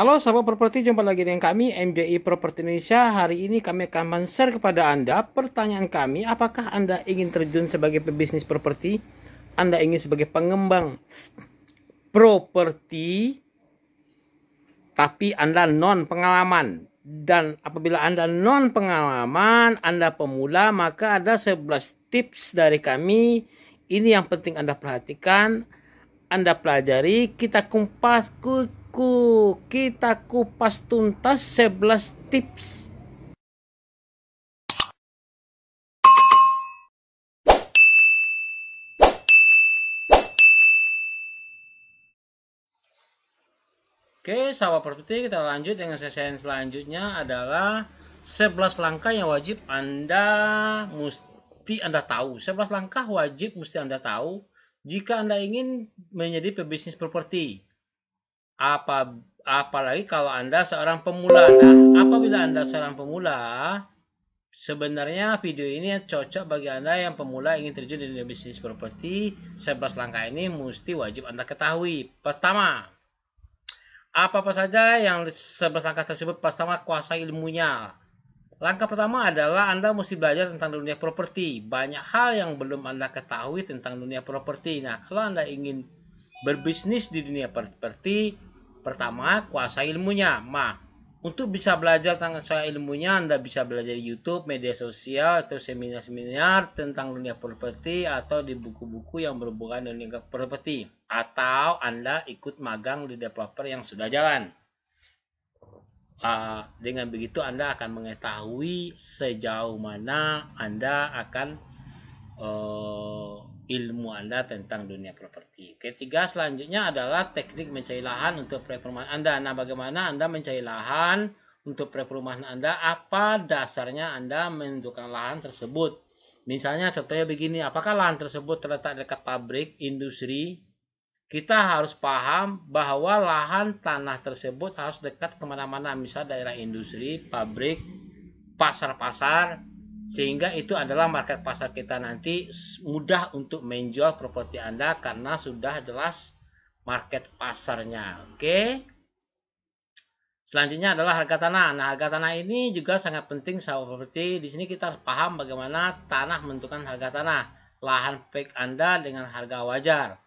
Halo sahabat properti, jumpa lagi dengan kami MJI Properti Indonesia. Hari ini kami akan men-share kepada Anda pertanyaan kami, apakah Anda ingin terjun sebagai pebisnis properti? Anda ingin sebagai pengembang properti tapi Anda non pengalaman dan apabila Anda non pengalaman, Anda pemula, maka ada 11 tips dari kami. Ini yang penting Anda perhatikan, Anda pelajari, kita kupas ku kita kupas tuntas 11 tips Oke, sahabat properti kita lanjut dengan sesi selanjutnya adalah 11 langkah yang wajib Anda mesti Anda tahu. 11 langkah wajib mesti Anda tahu jika Anda ingin menjadi pebisnis properti. Apa, apalagi kalau Anda seorang pemula. Nah, apabila Anda seorang pemula, sebenarnya video ini cocok bagi Anda yang pemula ingin terjun di dunia bisnis properti. 11 langkah ini mesti wajib Anda ketahui. Pertama, apa-apa saja yang 11 langkah tersebut pertama kuasai ilmunya. Langkah pertama adalah Anda mesti belajar tentang dunia properti. Banyak hal yang belum Anda ketahui tentang dunia properti. Nah, kalau Anda ingin berbisnis di dunia properti, Pertama, kuasa ilmunya. Ma, untuk bisa belajar tentang soal ilmunya, Anda bisa belajar di YouTube, media sosial, atau seminar-seminar tentang dunia properti, atau di buku-buku yang berhubungan dengan dunia properti. Atau Anda ikut magang di developer yang sudah jalan. Uh, dengan begitu Anda akan mengetahui sejauh mana Anda akan uh, ilmu Anda tentang dunia properti. Ketiga, selanjutnya adalah teknik mencari lahan untuk proyek perumahan Anda. Nah, bagaimana Anda mencari lahan untuk proyek perumahan Anda? Apa dasarnya Anda menentukan lahan tersebut? Misalnya contohnya begini, apakah lahan tersebut terletak dekat pabrik, industri? Kita harus paham bahwa lahan tanah tersebut harus dekat kemana-mana, misal daerah industri, pabrik, pasar-pasar, sehingga itu adalah market pasar kita nanti mudah untuk menjual properti Anda karena sudah jelas market pasarnya. Oke. Selanjutnya adalah harga tanah. Nah, harga tanah ini juga sangat penting sahabat properti. Di sini kita harus paham bagaimana tanah menentukan harga tanah, lahan fake Anda dengan harga wajar.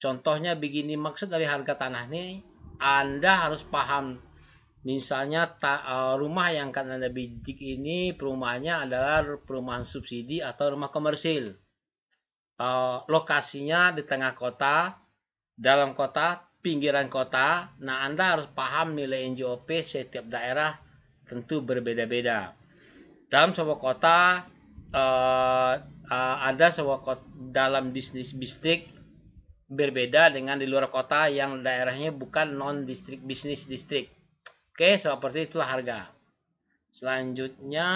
Contohnya begini maksud dari harga tanah ini, Anda harus paham Misalnya ta, eh, rumah yang akan Anda bidik ini perumahannya adalah perumahan subsidi atau rumah komersil. Eh, lokasinya di tengah kota, dalam kota, pinggiran kota. Nah, Anda harus paham nilai NJOP setiap daerah tentu berbeda-beda. Dalam sebuah kota, eh, ada sebuah kota, dalam bisnis distrik berbeda dengan di luar kota yang daerahnya bukan non distrik bisnis distrik. Oke, seperti itulah harga. Selanjutnya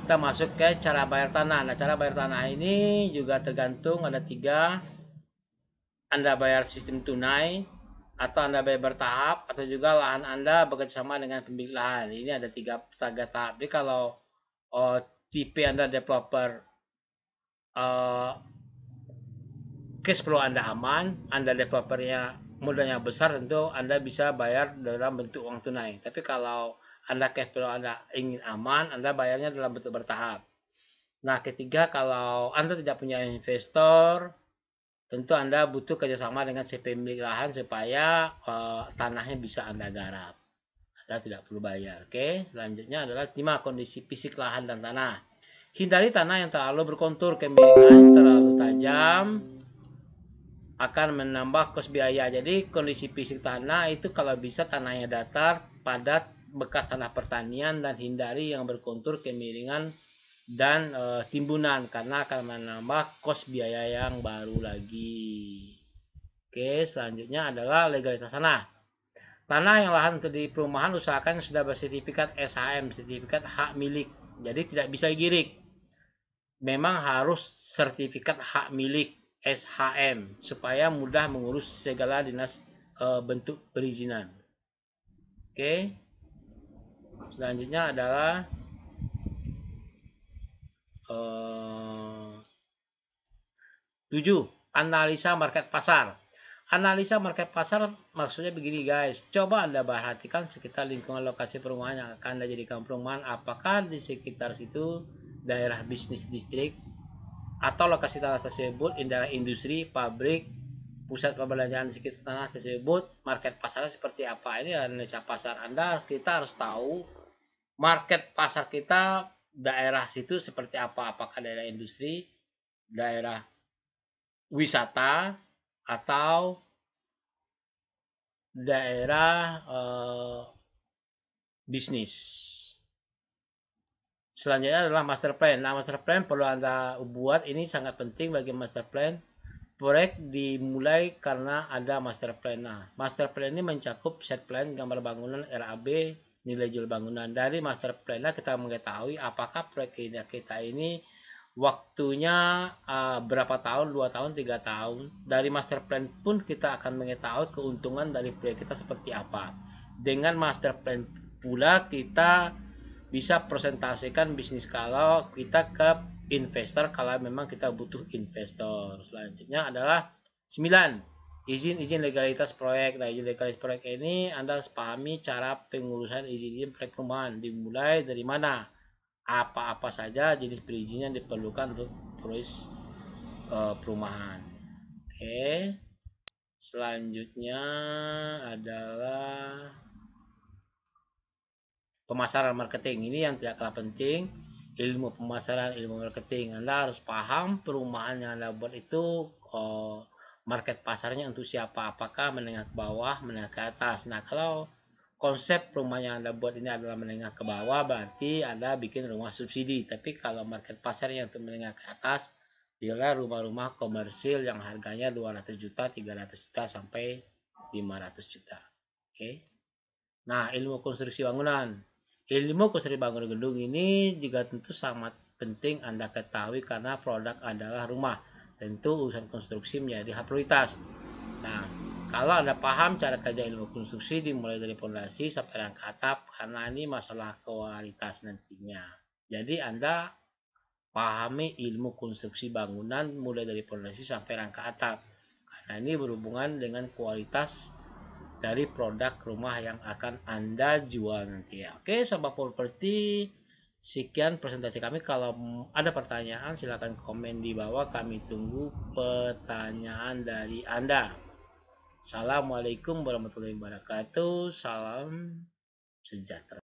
kita masuk ke cara bayar tanah. Nah, cara bayar tanah ini juga tergantung ada tiga. Anda bayar sistem tunai, atau Anda bayar bertahap, atau juga lahan Anda bekerjasama dengan pemilik lahan. Ini ada tiga, saga tahap. Jadi kalau oh, tipe Anda developer, uh, case flow Anda aman, Anda developernya modalnya besar tentu Anda bisa bayar dalam bentuk uang tunai. Tapi kalau Anda cash flow Anda ingin aman, Anda bayarnya dalam bentuk bertahap. Nah, ketiga kalau Anda tidak punya investor, tentu Anda butuh kerjasama dengan pemilik lahan supaya uh, tanahnya bisa Anda garap. Anda tidak perlu bayar. Oke, selanjutnya adalah lima kondisi fisik lahan dan tanah. Hindari tanah yang terlalu berkontur kemiringan, terlalu tajam, akan menambah kos biaya. Jadi kondisi fisik tanah itu kalau bisa tanahnya datar, padat, bekas tanah pertanian dan hindari yang berkontur kemiringan dan e, timbunan karena akan menambah kos biaya yang baru lagi. Oke, selanjutnya adalah legalitas tanah. Tanah yang lahan untuk di perumahan usahakan sudah bersertifikat SHM, sertifikat hak milik. Jadi tidak bisa girik. Memang harus sertifikat hak milik SHM supaya mudah mengurus segala dinas e, bentuk perizinan. Oke. Selanjutnya adalah e, eh, 7. Analisa market pasar. Analisa market pasar maksudnya begini guys. Coba Anda perhatikan sekitar lingkungan lokasi perumahan yang akan Anda jadikan perumahan. Apakah di sekitar situ daerah bisnis distrik atau lokasi tanah tersebut di industri, pabrik, pusat perbelanjaan sekitar tanah tersebut, market pasarnya seperti apa. Ini analisa pasar Anda, kita harus tahu market pasar kita daerah situ seperti apa, apakah daerah industri, daerah wisata atau daerah eh, bisnis. Selanjutnya adalah master plan. Nah, master plan perlu Anda buat. Ini sangat penting bagi master plan. Proyek dimulai karena ada master plan. Nah, master plan ini mencakup set plan gambar bangunan RAB nilai jual bangunan. Dari master plan kita mengetahui apakah proyek kita ini waktunya uh, berapa tahun, dua tahun, tiga tahun. Dari master plan pun kita akan mengetahui keuntungan dari proyek kita seperti apa. Dengan master plan pula kita bisa presentasikan bisnis kalau kita ke investor kalau memang kita butuh investor. Selanjutnya adalah 9. Izin-izin legalitas proyek. Nah, izin legalitas proyek ini Anda harus pahami cara pengurusan izin-izin proyek perumahan. Dimulai dari mana? Apa-apa saja jenis perizinan yang diperlukan untuk proyek uh, eh, perumahan. Oke. Okay. Selanjutnya adalah pemasaran marketing ini yang tidak kalah penting ilmu pemasaran ilmu marketing anda harus paham perumahan yang anda buat itu eh, market pasarnya untuk siapa apakah menengah ke bawah menengah ke atas nah kalau konsep rumah yang anda buat ini adalah menengah ke bawah berarti anda bikin rumah subsidi tapi kalau market pasarnya untuk menengah ke atas bila rumah-rumah komersil yang harganya 200 juta 300 juta sampai 500 juta oke okay? nah ilmu konstruksi bangunan Ilmu konstruksi bangunan gedung ini juga tentu sangat penting Anda ketahui karena produk adalah rumah. Tentu urusan konstruksi menjadi hak prioritas. Nah, kalau Anda paham cara kerja ilmu konstruksi dimulai dari fondasi sampai rangka atap karena ini masalah kualitas nantinya. Jadi Anda pahami ilmu konstruksi bangunan mulai dari fondasi sampai rangka atap. Karena ini berhubungan dengan kualitas dari produk rumah yang akan Anda jual nanti ya. Oke, sobat properti, sekian presentasi kami. Kalau ada pertanyaan silahkan komen di bawah. Kami tunggu pertanyaan dari Anda. Assalamualaikum warahmatullahi wabarakatuh. Salam sejahtera.